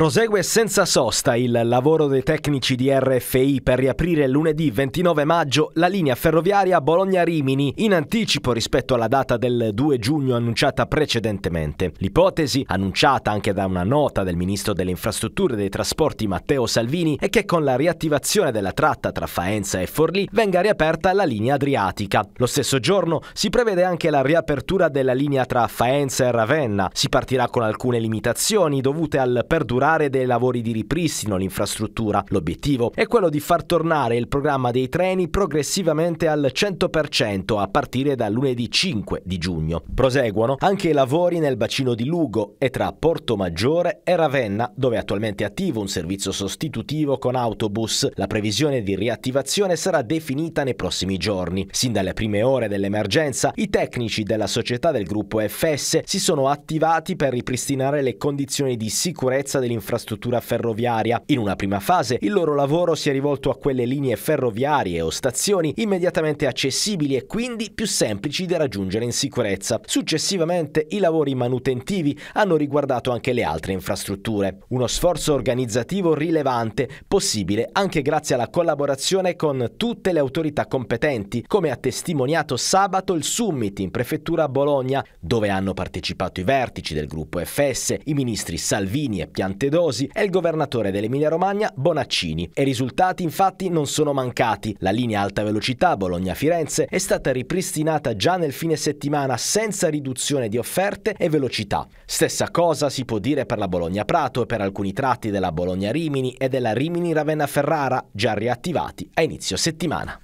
Prosegue senza sosta il lavoro dei tecnici di RFI per riaprire lunedì 29 maggio la linea ferroviaria Bologna-Rimini in anticipo rispetto alla data del 2 giugno annunciata precedentemente. L'ipotesi, annunciata anche da una nota del ministro delle infrastrutture e dei trasporti Matteo Salvini, è che con la riattivazione della tratta tra Faenza e Forlì venga riaperta la linea adriatica. Lo stesso giorno si prevede anche la riapertura della linea tra Faenza e Ravenna. Si partirà con alcune limitazioni dovute al perdurare accelerare dei lavori di ripristino all'infrastruttura. L'obiettivo è quello di far tornare il programma dei treni progressivamente al 100% a partire da lunedì 5 di giugno. Proseguono anche i lavori nel bacino di Lugo e tra Porto Maggiore e Ravenna, dove è attualmente attivo un servizio sostitutivo con autobus. La previsione di riattivazione sarà definita nei prossimi giorni. Sin dalle prime ore dell'emergenza, i tecnici della società del gruppo FS si sono attivati per ripristinare le condizioni di sicurezza dell'infrastruttura dell'infrastruttura ferroviaria. In una prima fase il loro lavoro si è rivolto a quelle linee ferroviarie o stazioni immediatamente accessibili e quindi più semplici da raggiungere in sicurezza. Successivamente i lavori manutentivi hanno riguardato anche le altre infrastrutture. Uno sforzo organizzativo rilevante, possibile anche grazie alla collaborazione con tutte le autorità competenti, come ha testimoniato sabato il summit in prefettura a Bologna, dove hanno partecipato i vertici del gruppo FS, i ministri Salvini e Piante dosi è il governatore dell'Emilia-Romagna Bonaccini. E i risultati infatti non sono mancati. La linea alta velocità Bologna-Firenze è stata ripristinata già nel fine settimana senza riduzione di offerte e velocità. Stessa cosa si può dire per la Bologna-Prato e per alcuni tratti della Bologna-Rimini e della Rimini-Ravenna-Ferrara già riattivati a inizio settimana.